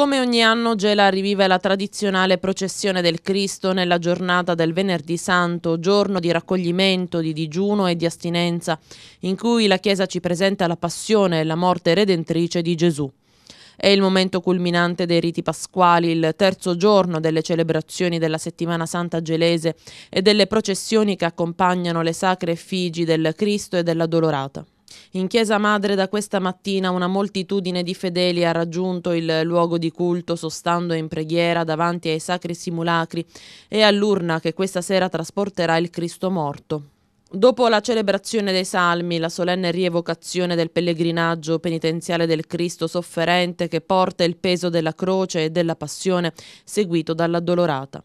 Come ogni anno Gela rivive la tradizionale processione del Cristo nella giornata del Venerdì Santo, giorno di raccoglimento, di digiuno e di astinenza, in cui la Chiesa ci presenta la passione e la morte redentrice di Gesù. È il momento culminante dei riti pasquali, il terzo giorno delle celebrazioni della settimana santa gelese e delle processioni che accompagnano le sacre effigi del Cristo e della Dolorata. In Chiesa Madre da questa mattina una moltitudine di fedeli ha raggiunto il luogo di culto sostando in preghiera davanti ai sacri simulacri e all'urna che questa sera trasporterà il Cristo morto. Dopo la celebrazione dei salmi, la solenne rievocazione del pellegrinaggio penitenziale del Cristo sofferente che porta il peso della croce e della passione, seguito dall'addolorata.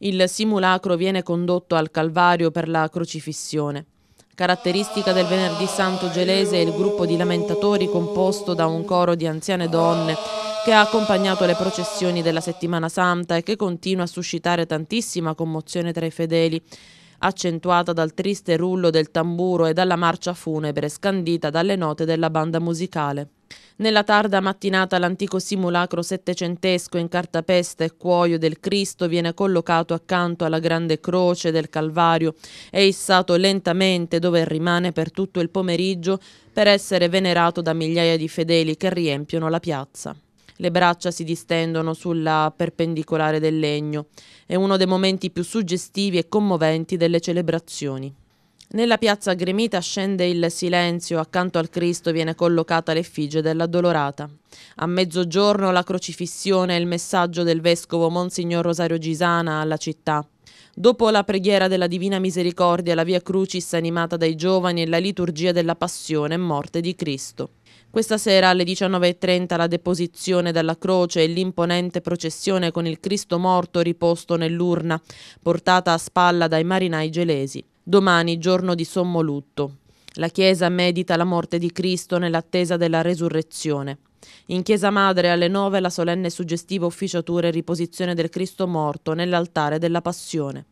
Il simulacro viene condotto al Calvario per la crocifissione. Caratteristica del venerdì santo gelese è il gruppo di lamentatori composto da un coro di anziane donne che ha accompagnato le processioni della settimana santa e che continua a suscitare tantissima commozione tra i fedeli, accentuata dal triste rullo del tamburo e dalla marcia funebre scandita dalle note della banda musicale. Nella tarda mattinata l'antico simulacro settecentesco in cartapesta e cuoio del Cristo viene collocato accanto alla grande croce del Calvario e issato lentamente dove rimane per tutto il pomeriggio per essere venerato da migliaia di fedeli che riempiono la piazza. Le braccia si distendono sulla perpendicolare del legno. È uno dei momenti più suggestivi e commoventi delle celebrazioni. Nella piazza gremita scende il silenzio, accanto al Cristo viene collocata l'effigie dell'addolorata. A mezzogiorno la crocifissione e il messaggio del vescovo Monsignor Rosario Gisana alla città. Dopo la preghiera della Divina Misericordia, la Via Crucis animata dai giovani e la liturgia della passione e morte di Cristo. Questa sera alle 19.30 la deposizione della croce e l'imponente processione con il Cristo morto riposto nell'urna, portata a spalla dai marinai gelesi. Domani, giorno di sommo lutto. La Chiesa medita la morte di Cristo nell'attesa della resurrezione. In Chiesa Madre alle nove la solenne e suggestiva ufficiatura e riposizione del Cristo morto nell'altare della Passione.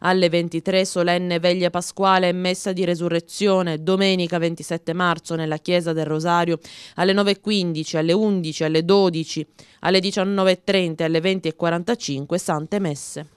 Alle 23 solenne veglia pasquale e messa di resurrezione, domenica 27 marzo nella Chiesa del Rosario, alle 9.15, alle 11, alle 12, alle 19.30, alle 20.45 sante messe.